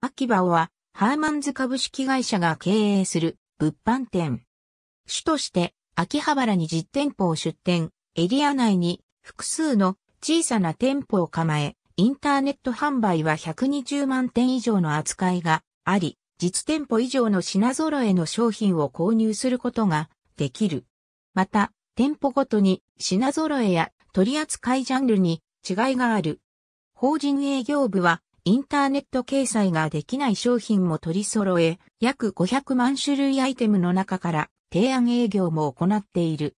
秋葉は、ハーマンズ株式会社が経営する物販店。主として、秋葉原に実店舗を出店、エリア内に複数の小さな店舗を構え、インターネット販売は120万点以上の扱いがあり、実店舗以上の品揃えの商品を購入することができる。また、店舗ごとに品揃えや取扱いジャンルに違いがある。法人営業部はインターネット掲載ができない商品も取り揃え、約500万種類アイテムの中から提案営業も行っている。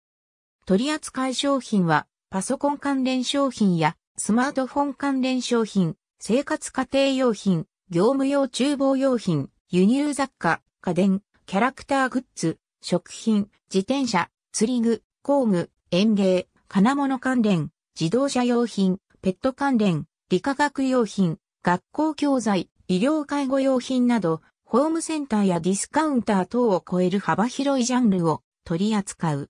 取扱い商品は、パソコン関連商品やスマートフォン関連商品、生活家庭用品、業務用厨房用品、輸入雑貨、家電、キャラクターグッズ、食品、自転車、釣り具、工具、園芸、金物関連、自動車用品、ペット関連、理化学用品、学校教材、医療介護用品など、ホームセンターやディスカウンター等を超える幅広いジャンルを取り扱う。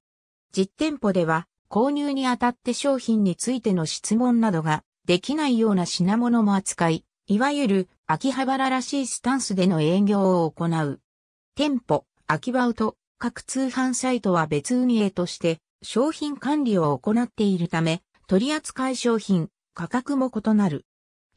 実店舗では、購入にあたって商品についての質問などができないような品物も扱い、いわゆる秋葉原らしいスタンスでの営業を行う。店舗、秋葉と各通販サイトは別運営として商品管理を行っているため、取扱商品、価格も異なる。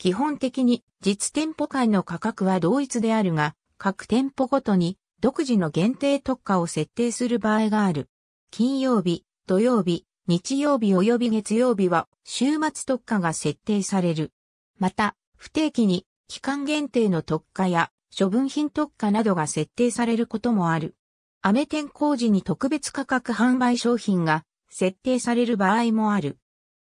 基本的に実店舗間の価格は同一であるが、各店舗ごとに独自の限定特価を設定する場合がある。金曜日、土曜日、日曜日及び月曜日は週末特価が設定される。また、不定期に期間限定の特価や処分品特価などが設定されることもある。アメ店工事に特別価格販売商品が設定される場合もある。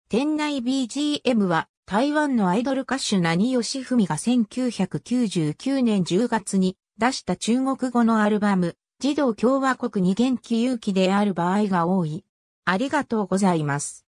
店内 BGM は台湾のアイドル歌手何吉文が1999年10月に出した中国語のアルバム、児童共和国に元気勇気である場合が多い。ありがとうございます。